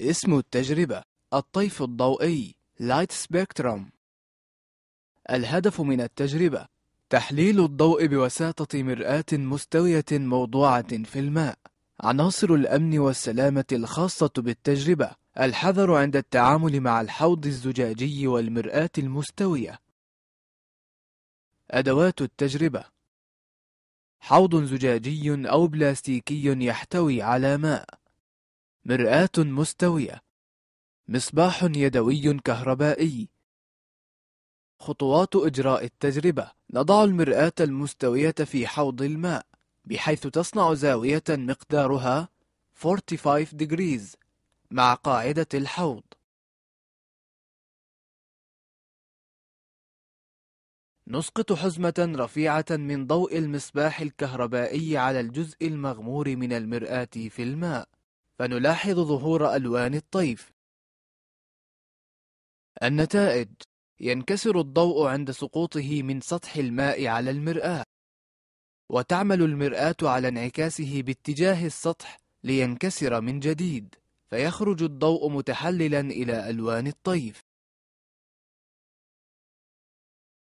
اسم التجربة الطيف الضوئي Light Spectrum الهدف من التجربة تحليل الضوء بوساطة مرآة مستوية موضوعة في الماء عناصر الأمن والسلامة الخاصة بالتجربة الحذر عند التعامل مع الحوض الزجاجي والمرآة المستوية أدوات التجربة حوض زجاجي أو بلاستيكي يحتوي على ماء مرآة مستوية مصباح يدوي كهربائي خطوات إجراء التجربة نضع المرآة المستوية في حوض الماء بحيث تصنع زاوية مقدارها 45 degrees مع قاعدة الحوض نسقط حزمة رفيعة من ضوء المصباح الكهربائي على الجزء المغمور من المرآة في الماء فنلاحظ ظهور ألوان الطيف النتائج ينكسر الضوء عند سقوطه من سطح الماء على المرآة وتعمل المرآة على انعكاسه باتجاه السطح لينكسر من جديد فيخرج الضوء متحللا إلى ألوان الطيف